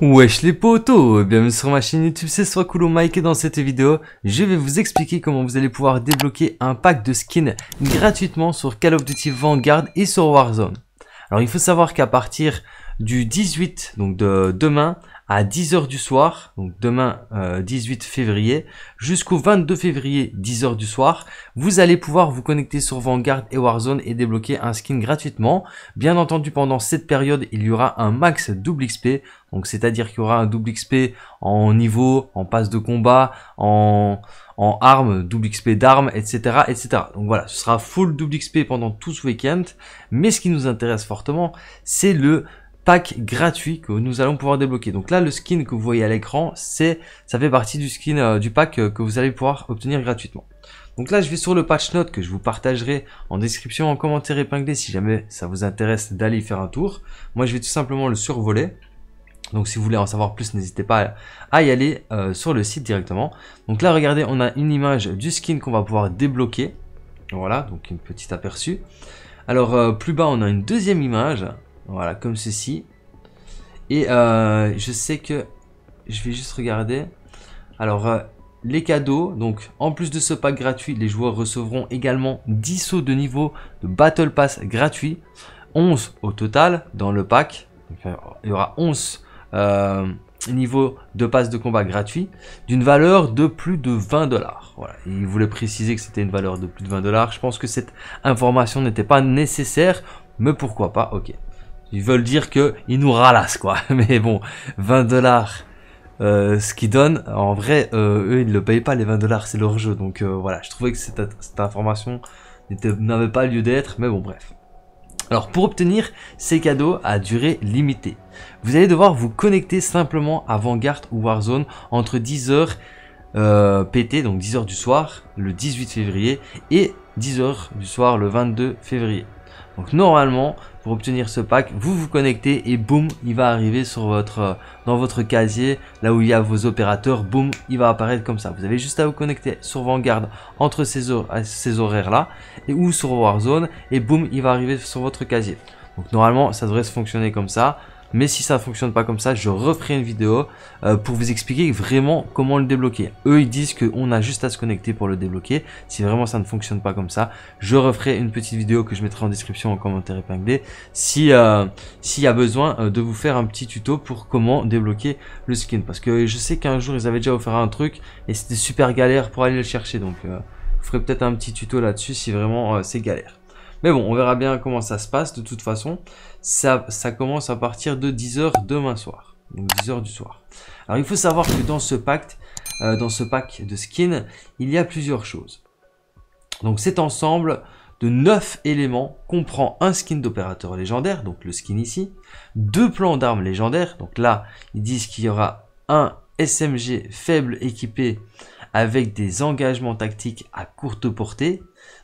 Wesh les potos, bienvenue sur ma chaîne YouTube, c'est soit Mike et dans cette vidéo, je vais vous expliquer comment vous allez pouvoir débloquer un pack de skins gratuitement sur Call of Duty Vanguard et sur Warzone. Alors il faut savoir qu'à partir du 18, donc de demain, à 10h du soir, donc demain 18 euh, février, jusqu'au 22 février 10h du soir, vous allez pouvoir vous connecter sur Vanguard et Warzone et débloquer un skin gratuitement. Bien entendu, pendant cette période, il y aura un max double XP, donc c'est-à-dire qu'il y aura un double XP en niveau, en passe de combat, en, en armes, double XP d'armes, etc., etc. Donc voilà, ce sera full double XP pendant tout ce week-end. Mais ce qui nous intéresse fortement, c'est le pack gratuit que nous allons pouvoir débloquer. Donc là, le skin que vous voyez à l'écran, c'est ça fait partie du skin euh, du pack euh, que vous allez pouvoir obtenir gratuitement. Donc là, je vais sur le patch note que je vous partagerai en description, en commentaire épinglé si jamais ça vous intéresse d'aller faire un tour. Moi, je vais tout simplement le survoler. Donc si vous voulez en savoir plus, n'hésitez pas à y aller euh, sur le site directement. Donc là, regardez, on a une image du skin qu'on va pouvoir débloquer. Voilà, donc une petite aperçu. Alors plus bas, on a une deuxième image voilà, comme ceci. Et euh, je sais que... Je vais juste regarder. Alors, euh, les cadeaux. Donc, en plus de ce pack gratuit, les joueurs recevront également 10 sauts de niveau de Battle Pass gratuit. 11 au total dans le pack. Euh, il y aura 11 niveaux de passe de combat gratuit d'une valeur de plus de 20 dollars. Voilà. Il voulait préciser que c'était une valeur de plus de 20 dollars. Je pense que cette information n'était pas nécessaire, mais pourquoi pas, ok. Ils veulent dire que ils nous ralassent quoi. Mais bon, 20 dollars, euh, ce qu'ils donnent, en vrai, euh, eux ils ne payent pas les 20 dollars, c'est leur jeu. Donc euh, voilà, je trouvais que cette, information n'avait pas lieu d'être, mais bon bref. Alors pour obtenir ces cadeaux à durée limitée, vous allez devoir vous connecter simplement à Vanguard ou Warzone entre 10h PT, donc 10h du soir, le 18 février, et 10h du soir, le 22 février. Donc normalement, pour obtenir ce pack, vous vous connectez et boum, il va arriver sur votre, euh, dans votre casier, là où il y a vos opérateurs, boum, il va apparaître comme ça. Vous avez juste à vous connecter sur Vanguard entre ces, euh, horaires-là, et ou sur Warzone, et boum, il va arriver sur votre casier. Donc normalement, ça devrait se fonctionner comme ça. Mais si ça fonctionne pas comme ça, je referai une vidéo euh, pour vous expliquer vraiment comment le débloquer. Eux, ils disent qu'on a juste à se connecter pour le débloquer. Si vraiment ça ne fonctionne pas comme ça, je referai une petite vidéo que je mettrai en description en commentaire épinglé. Si euh, s'il y a besoin euh, de vous faire un petit tuto pour comment débloquer le skin. Parce que je sais qu'un jour, ils avaient déjà offert un truc et c'était super galère pour aller le chercher. Donc, euh, je ferai peut-être un petit tuto là-dessus si vraiment c'est galère. Mais bon, on verra bien comment ça se passe. De toute façon, ça, commence à partir de 10h demain soir. Donc 10h du soir. Alors il faut savoir que dans ce pacte, euh, dans ce pack de skins, il y a plusieurs choses. Donc cet ensemble de 9 éléments comprend un skin d'opérateur légendaire, donc le skin ici, deux plans d'armes légendaires, donc là ils disent qu'il y aura un SMG faible équipé avec des engagements tactiques à courte portée,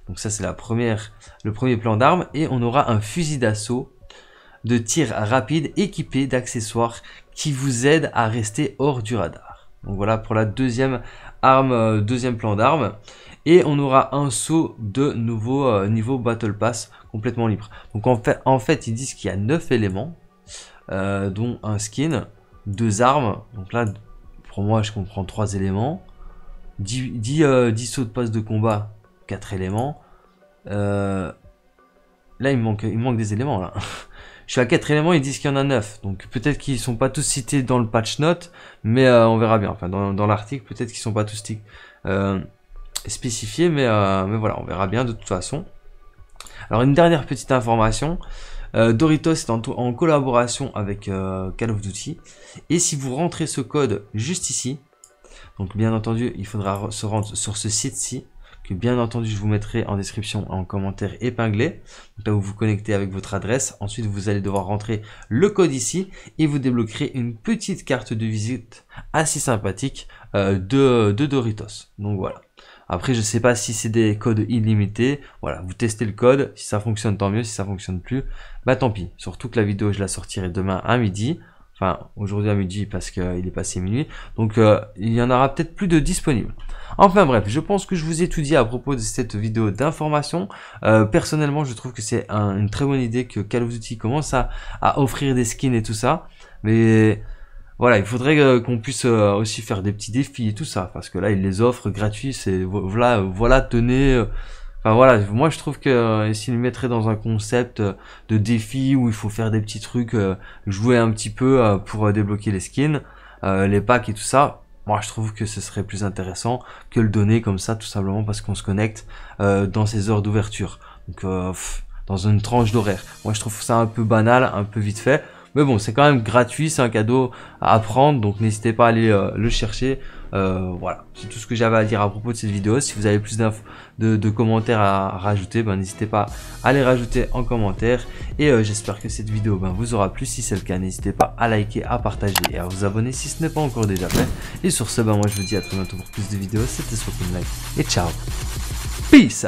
donc ça c'est le premier plan d'armes et on aura un fusil d'assaut de tir rapide équipé d'accessoires qui vous aident à rester hors du radar. Donc voilà pour la deuxième arme, euh, deuxième plan d'armes. Et on aura un saut de nouveau euh, niveau Battle Pass complètement libre. Donc en fait, ils disent qu'il y a 9 éléments, euh, dont un skin, deux armes. Donc là, pour moi, je comprends trois éléments. 10 sauts de passe de combat, Quatre éléments. Euh, là, il manque, il manque des éléments. Là. Je suis à quatre éléments, ils disent qu'il y en a neuf. Donc peut-être qu'ils sont pas tous cités dans le patch note, mais euh, on verra bien. Enfin, dans, l'article, peut-être qu'ils sont pas tous euh, spécifiés, mais, mais voilà, on verra bien de toute façon. Alors une dernière petite information. Doritos est en, en collaboration avec Call of Duty. Et si vous rentrez ce code juste ici, donc bien entendu, il faudra se rendre sur ce site-ci que bien entendu je vous mettrai en description en commentaire épinglé. Donc là vous vous connectez avec votre adresse, ensuite vous allez devoir rentrer le code ici et vous débloquerez une petite carte de visite assez sympathique euh, de, de Doritos. Donc voilà. Après, je ne sais pas si c'est des codes illimités. Voilà, vous testez le code. Si ça fonctionne, tant mieux. Si ça fonctionne plus, bah tant pis. Surtout que la vidéo, je la sortirai demain à midi. Enfin, aujourd'hui à midi parce qu'il euh, est passé minuit. Donc, euh, il y en aura peut-être plus de disponibles. Enfin bref, je pense que je vous ai tout dit à propos de cette vidéo d'information. Euh, personnellement, je trouve que c'est une très bonne idée que Call of Duty commence à, offrir des skins et tout ça. Mais voilà, il faudrait qu'on puisse aussi faire des petits défis et tout ça, parce que là, ils les offrent gratuits, c'est voilà, voilà, tenez, voilà, moi je trouve que euh, s'il mettrait dans un concept euh, de défi où il faut faire des petits trucs, euh, jouer un petit peu pour débloquer les skins, les packs et tout ça, moi je trouve que ce serait plus intéressant que le donner comme ça tout simplement parce qu'on se connecte dans ces heures d'ouverture donc dans une tranche d'horaire moi je trouve ça un peu banal un peu vite fait mais bon, c'est quand même gratuit, c'est un cadeau à prendre, donc n'hésitez pas à aller euh, le chercher. Euh, voilà, c'est tout ce que j'avais à dire à propos de cette vidéo. Si vous avez plus de, de, commentaires à rajouter, ben, n'hésitez pas à les rajouter en commentaire. Et euh, j'espère que cette vidéo ben, vous aura plu. Si c'est le cas, n'hésitez pas à liker, à partager et à vous abonner si ce n'est pas encore déjà fait. Et sur ce, ben, moi je vous dis à très bientôt pour plus de vidéos. C'était Swaping Life et ciao. Peace